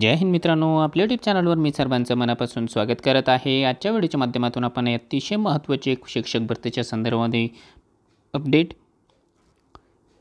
जय हिंद मित्रांनो आपल्या युट्यूब चॅनलवर मी सर्वांचं मनापासून स्वागत करत आहे आजच्या व्हिडिओच्या माध्यमातून आपण अतिशय महत्त्वाचे शिक्षक भरतीच्या संदर्भामध्ये अपडेट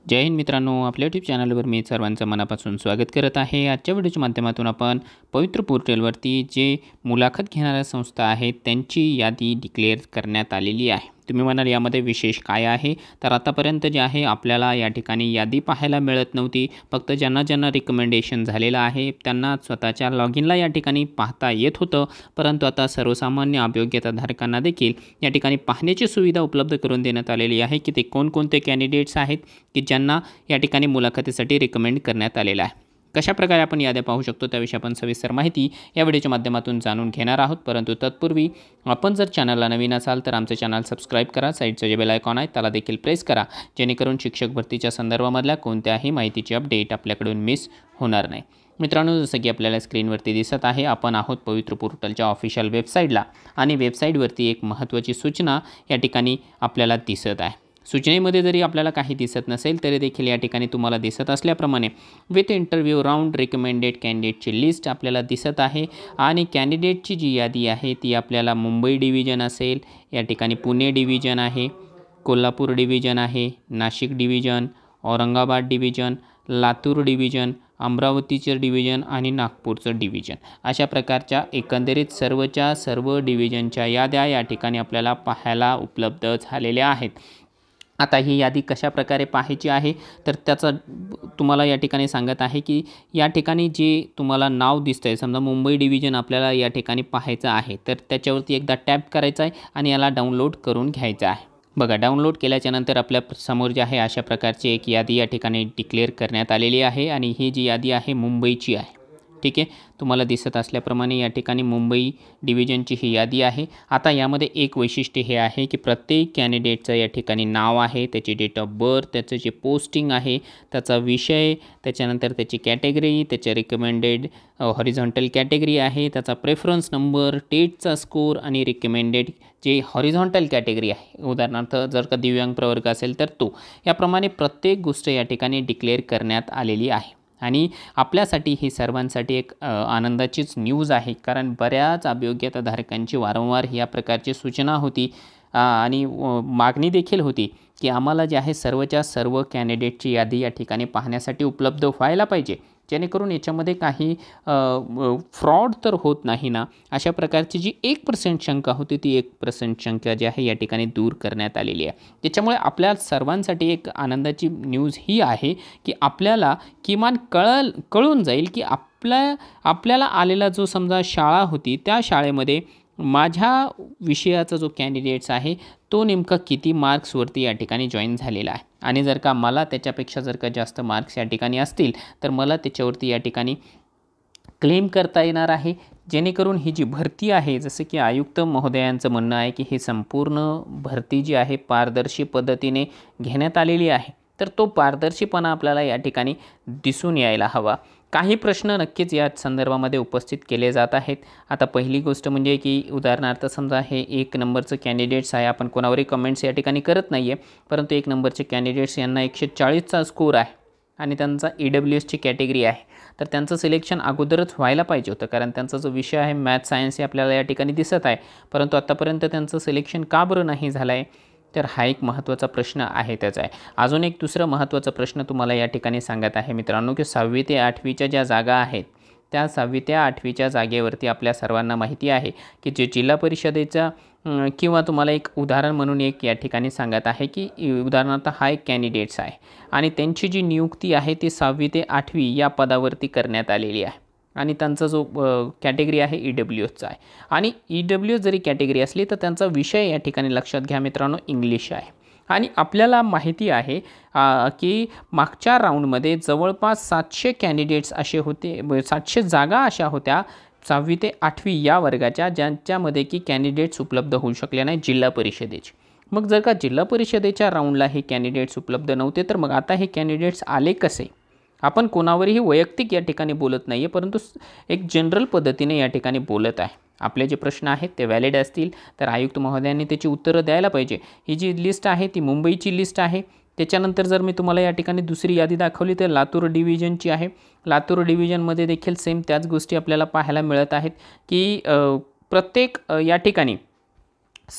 जय हिंद मित्रांनो आपल्या यूट्यूब चॅनलवर मी सर्वांचं मनापासून स्वागत करत आहे आजच्या व्हिडिओच्या माध्यमातून आपण पवित्र पोर्टलवरती जे मुलाखत घेणाऱ्या संस्था आहेत त्यांची यादी डिक्लेअर करण्यात आलेली आहे तुम्ही म्हणाल यामध्ये विशेष काय आहे तर आतापर्यंत जे आहे आपल्याला या ठिकाणी यादी पाहायला मिळत नव्हती फक्त ज्यांना ज्यांना रिकमेंडेशन झालेलं आहे त्यांना स्वतःच्या लॉग इनला या ठिकाणी पाहता येत होतं परंतु आता सर्वसामान्य धारकांना देखील या ठिकाणी पाहण्याची सुविधा उपलब्ध करून देण्यात आलेली आहे की ते कोणकोणते कॅन्डिडेट्स आहेत की ज्यांना या ठिकाणी मुलाखतीसाठी रिकमेंड करण्यात आलेलं आहे कशाप्रकारे आपण याद्या पाहू शकतो त्याविषयी आपण सविस्तर माहिती या व्हिडिओच्या माध्यमातून जाणून घेणार आहोत परंतु तत्पूर्वी आपण जर चॅनलला नवीन असाल तर आमचं चॅनल सबस्क्राईब करा साईडचं जे बेल आयकॉन आहे त्याला देखील प्रेस करा जेणेकरून शिक्षक भरतीच्या संदर्भामधल्या कोणत्याही माहितीची अपडेट आपल्याकडून मिस होणार नाही मित्रांनो जसं की आपल्याला स्क्रीनवरती दिसत आहे आपण आहोत पवित्र पोर्टलच्या ऑफिशियल वेबसाईटला आणि वेबसाईटवरती एक महत्त्वाची सूचना या ठिकाणी आपल्याला दिसत आहे सूचनेमध्ये जरी आपल्याला काही दिसत नसेल तरी देखील या ठिकाणी तुम्हाला दिसत असल्याप्रमाणे विथ इंटरव्ह्यू राऊंड रिकमेंडेड कॅन्डिडेटची लिस्ट आपल्याला दिसत आहे आणि कॅन्डिडेटची जी यादी आहे ती आपल्याला मुंबई डिव्हिजन असेल या ठिकाणी पुणे डिव्हिजन आहे कोल्हापूर डिव्हिजन आहे Nashik division Aurangabad division Latur division अमरावतीचं डिव्हिजन आणि नागपूरचं डिव्हिजन अशा प्रकारच्या एकंदरीत सर्वच्या सर्व डिव्हिजनच्या याद्या या ठिकाणी आपल्याला पाहायला उपलब्ध झालेल्या आहेत आता ही यादी कशा प्रकारे पाहायची आहे तर त्याचा तुम्हाला या ठिकाणी सांगत आहे की या ठिकाणी जे तुम्हाला नाव दिसतं आहे समजा मुंबई डिव्हिजन आपल्याला या ठिकाणी पाहायचं आहे तर त्याच्यावरती एकदा टॅप करायचं आहे आणि याला डाउनलोड करून घ्यायचं आहे बघा डाउनलोड केल्याच्यानंतर आपल्या समोर जे आहे अशा प्रकारची एक यादी या ठिकाणी डिक्लेअर करण्यात आलेली आहे आणि ही जी यादी आहे मुंबईची आहे ठीक आहे तुम्हाला दिसत असल्याप्रमाणे या ठिकाणी मुंबई डिव्हिजनची ही यादी आहे आता यामध्ये एक वैशिष्ट्य हे आहे की प्रत्येक कॅन्डिडेटचं या ठिकाणी नाव आहे त्याची डेट ऑफ बर्थ त्याचं जे पोस्टिंग आहे त्याचा विषय त्याच्यानंतर त्याची कॅटेगरी त्याच्या रिकमेंडेड हॉरिझॉन्टल कॅटेगरी आहे त्याचा प्रेफरन्स नंबर टेटचा स्कोर आणि रिकमेंडेड जे हॉरिझॉन्टल कॅटेगरी आहे उदाहरणार्थ जर का दिव्यांग प्रवर्ग असेल तर तो याप्रमाणे प्रत्येक गोष्ट या ठिकाणी डिक्लेअर करण्यात आलेली आहे आणि आपल्यासाठी ही सर्वांसाठी एक आनंदाचीच न्यूज आहे कारण बऱ्याच अभियोग्यताधारकांची वारंवार या प्रकारची सूचना होती आणि मागणी देखील होती की आम्हाला जे आहे सर्वच्या सर्व कॅन्डिडेटची यादी या ठिकाणी पाहण्यासाठी उपलब्ध व्हायला पाहिजे जेणेकरून याच्यामध्ये काही फ्रॉड तर होत नाही ना अशा प्रकारची जी एक पर्सेंट शंका होती ती एक पर्सेंट शंका जी आहे या ठिकाणी दूर करण्यात आलेली आहे त्याच्यामुळे आपल्या सर्वांसाठी एक आनंदाची न्यूज ही आहे की आपल्याला किमान कळ कळून जाईल की आपल्या आपल्याला आलेला जो समजा शाळा होती त्या शाळेमध्ये माझ्या विषयाचा जो कॅन्डिडेट्स आहे तो नेमका किती मार्क्सवरती या ठिकाणी जॉईन झालेला आहे आणि जर का मला त्याच्यापेक्षा जर का जास्त मार्क्स या ठिकाणी असतील तर मला त्याच्यावरती या ठिकाणी क्लेम करता येणार आहे जेणेकरून ही जी भरती आहे जसं की आयुक्त महोदयांचं म्हणणं आहे की ही संपूर्ण भरती जी आहे पारदर्शी पद्धतीने घेण्यात आलेली आहे तर तो पारदर्शीपणा आपल्याला या ठिकाणी दिसून यायला हवा काही प्रश्न नक्कीच या संदर्भामध्ये उपस्थित केले जात आहेत आता पहिली गोष्ट म्हणजे की उदाहरणार्थ समजा हे एक नंबरचं कॅन्डिडेट्स आहे आपण कोणावरही कमेंट्स या ठिकाणी करत नाही आहे परंतु एक नंबरचे कॅन्डिडेट्स यांना एकशे चाळीसचा स्कोर आहे आणि त्यांचा ई डब्ल्यू एसची कॅटेगरी आहे तर त्यांचं सिलेक्शन अगोदरच व्हायला पाहिजे होतं कारण त्यांचा जो विषय आहे मॅथ सायन्स हे आपल्याला या ठिकाणी दिसत आहे परंतु आत्तापर्यंत त्यांचं सिलेक्शन का बरं नाही झालं आहे तर हा एक महत्त्वाचा प्रश्न आहे त्याचा आहे अजून एक दुसरं महत्त्वाचा प्रश्न तुम्हाला या ठिकाणी सांगत आहे मित्रांनो की सहावी ते आठवीच्या ज्या जागा आहेत त्या सहावी ते आठवीच्या जागेवरती आपल्या सर्वांना माहिती आहे की जे जिल्हा परिषदेचा किंवा तुम्हाला एक उदाहरण म्हणून एक या ठिकाणी सांगत आहे की उदाहरणार्थ हा एक कॅन्डिडेट्स आहे आणि त्यांची जी नियुक्ती आहे ती सहावी ते आठवी या पदावरती करण्यात आलेली आहे आणि त्यांचा जो कॅटेगरी आहे ई e डब्ल्यू एचचा आहे आणि ई डब्ल्यू एच जरी कॅटेगरी असली तर त्यांचा विषय या ठिकाणी लक्षात घ्या मित्रांनो इंग्लिश आहे आणि आपल्याला माहिती आहे की मागच्या राऊंडमध्ये जवळपास सातशे कॅन्डिडेट्स असे होते सातशे जागा अशा होत्या सहावी ते आठवी या वर्गाच्या ज्यांच्यामध्ये की कॅन्डिडेट्स उपलब्ध होऊ शकले नाही जिल्हा परिषदेची मग जर का जिल्हा परिषदेच्या राऊंडला हे कॅन्डिडेट्स उपलब्ध नव्हते तर मग आता हे कॅन्डिडेट्स आले कसे आपण कोणावरही वैयक्तिक या ठिकाणी बोलत नाही आहे परंतु एक जनरल पद्धतीने या ठिकाणी बोलत आहे आपले जे प्रश्न आहेत ते व्हॅलिड असतील तर आयुक्त महोदयांनी त्याची उत्तरं द्यायला पाहिजे ही जी लिस्ट आहे ती मुंबईची लिस्ट आहे त्याच्यानंतर जर मी तुम्हाला या ठिकाणी दुसरी यादी दाखवली तर लातूर डिव्हिजनची आहे लातूर डिव्हिजनमध्ये देखील सेम त्याच गोष्टी आपल्याला पाहायला मिळत आहेत की प्रत्येक या ठिकाणी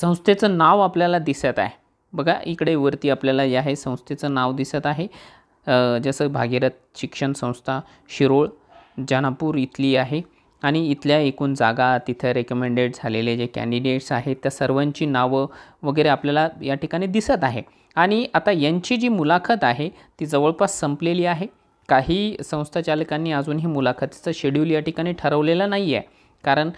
संस्थेचं नाव आपल्याला दिसत आहे बघा इकडे वरती आपल्याला या आहे संस्थेचं नाव दिसत आहे जसं भागीरथ शिक्षण संस्था शिरोळ जानापूर इथली आहे आणि इथल्या एकूण जागा तिथं रेकमेंडेड झालेले जे कॅन्डिडेट्स आहेत त्या सर्वांची नावं वगैरे आपल्याला या ठिकाणी दिसत आहे आणि आता यांची जी मुलाखत आहे ती जवळपास संपलेली आहे काही संस्थाचालकांनी अजूनही मुलाखतीचं शेड्यूल या ठिकाणी ठरवलेलं नाही आहे कारण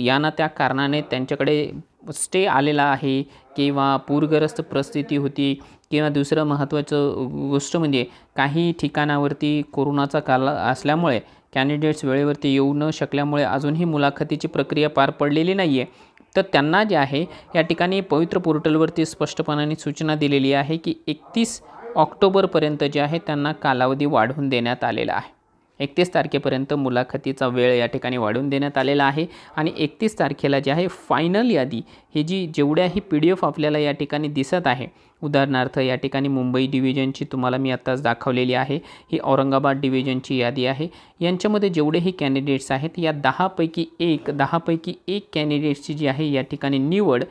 यांना त्या कारणाने त्यांच्याकडे स्टे आलेला आहे किंवा पूरग्रस्त परिस्थिती होती किंवा दुसरं महत्त्वाचं गोष्ट म्हणजे काही ठिकाणावरती कोरोनाचा काल असल्यामुळे कॅन्डिडेट्स वेळेवरती येऊ न शकल्यामुळे अजूनही मुलाखतीची प्रक्रिया पार पडलेली नाही आहे तर त्यांना जे आहे या ठिकाणी पवित्र पोर्टलवरती स्पष्टपणाने सूचना दिलेली आहे की एकतीस ऑक्टोबरपर्यंत जे आहे त्यांना कालावधी वाढवून देण्यात आलेला आहे एकतीस तारखेपर्यंत मुलाखतीचा वेळ या ठिकाणी वाढवून देण्यात आलेला आहे आणि एकतीस तारखेला जी आहे फायनल यादी ही जी जेवढ्याही पी डी एफ आपल्याला या ठिकाणी दिसत आहे उदाहरणार्थ या ठिकाणी मुंबई डिव्हिजनची तुम्हाला मी आत्ताच दाखवलेली आहे ही औरंगाबाद डिव्हिजनची यादी आहे यांच्यामध्ये जेवढेही कॅन्डिडेट्स आहेत या दहापैकी एक दहापैकी एक कॅन्डिडेट्सची जी आहे या ठिकाणी निवड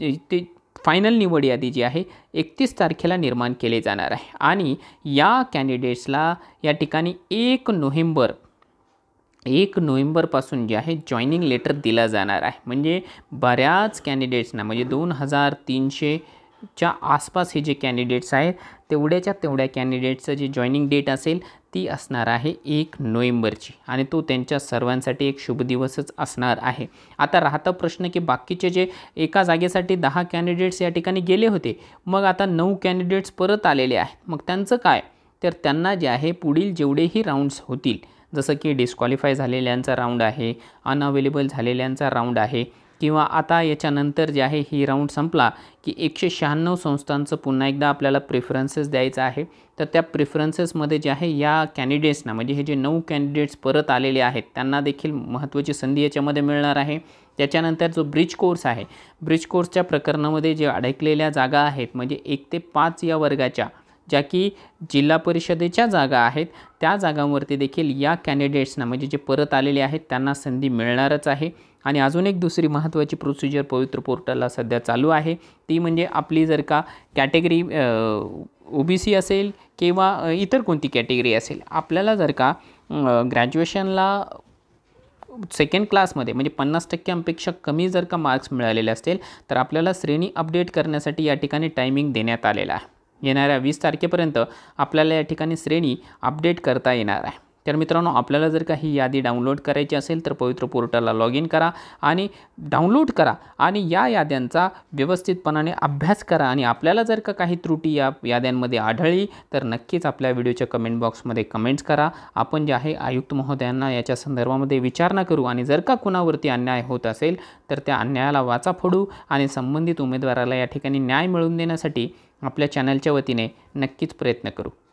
ते फायनल निवड यादी जी आहे एकतीस तारखेला निर्माण केले जाणार आहे आणि या कॅन्डिडेट्सला या ठिकाणी एक नोव्हेंबर एक नोव्हेंबरपासून जे आहे जॉईनिंग लेटर दिला जाणार आहे म्हणजे बऱ्याच कॅन्डिडेट्सना म्हणजे दोन हजार तीनशे च्या आसपास हे जे कॅन्डिडेट्स आहेत तेवढ्याच्या तेवढ्या कॅन्डिडेट्सचं जे जॉईनिंग डेट असेल ती असणार आहे एक नोव्हेंबरची आणि तो त्यांच्या सर्वांसाठी एक शुभ दिवसच असणार आहे आता राहता प्रश्न की बाकीचे जे एका जागेसाठी दहा कॅन्डिडेट्स या ठिकाणी गेले होते मग आता नऊ कॅन्डिडेट्स परत आलेले आहेत मग त्यांचं काय तर त्यांना जे आहे पुढील जेवढेही राऊंड्स होतील जसं की डिस्क्वालिफाय झालेल्यांचा राऊंड आहे अनअवेलेबल झालेल्यांचा राऊंड आहे किंवा आता याच्यानंतर जे आहे ही राऊंड संपला की एकशे शहाण्णव संस्थांचं पुन्हा एकदा आपल्याला प्रेफरन्सेस द्यायचं आहे तर त्या प्रिफरन्सेसमध्ये जे आहे या कॅन्डिडेट्सना म्हणजे हे जे नऊ कॅन्डिडेट्स परत आलेले आहेत त्यांना देखील महत्त्वाची संधी याच्यामध्ये मिळणार आहे त्याच्यानंतर जो ब्रिज कोर्स आहे ब्रिज कोर्सच्या प्रकरणामध्ये जे अडकलेल्या जागा आहेत म्हणजे एक ते पाच या वर्गाच्या ज्या की जिल्हा परिषदेच्या जागा आहेत त्या जागांवरती देखील या कॅन्डिडेट्सना म्हणजे जे परत आलेले आहेत त्यांना संधी मिळणारच आहे आणि अजून एक दुसरी महत्त्वाची प्रोसिजर पवित्र पोर्टलला सध्या चालू आहे ती म्हणजे आपली जर का कॅटेगरी ओ बी सी असेल किंवा इतर कोणती कॅटेगरी असेल आपल्याला जर का ग्रॅज्युएशनला सेकंड क्लासमध्ये म्हणजे पन्नास टक्क्यांपेक्षा कमी जर का मार्क्स मिळालेले असतील तर आपल्याला श्रेणी अपडेट करण्यासाठी या ठिकाणी टायमिंग देण्यात आलेला आहे येणाऱ्या वीस तारखेपर्यंत आपल्याला या ठिकाणी श्रेणी अपडेट करता येणार आहे तर मित्रांनो आपल्याला जर का ही यादी डाउनलोड करायची असेल तर पवित्र पोर्टलला लॉग इन करा आणि डाउनलोड करा आणि या याद्यांचा व्यवस्थितपणाने अभ्यास करा आणि आपल्याला जर का काही त्रुटी या याद्यांमध्ये आढळली तर नक्कीच आपल्या व्हिडिओच्या कमेंट बॉक्समध्ये कमेंट्स करा आपण जे आहे आयुक्त महोदयांना याच्या संदर्भामध्ये विचारणा करू आणि जर का कुणावरती अन्याय होत असेल तर त्या अन्यायाला वाचा फोडू आणि संबंधित उमेदवाराला या ठिकाणी न्याय मिळवून देण्यासाठी आपल्या चॅनलच्या वतीने नक्कीच प्रयत्न करू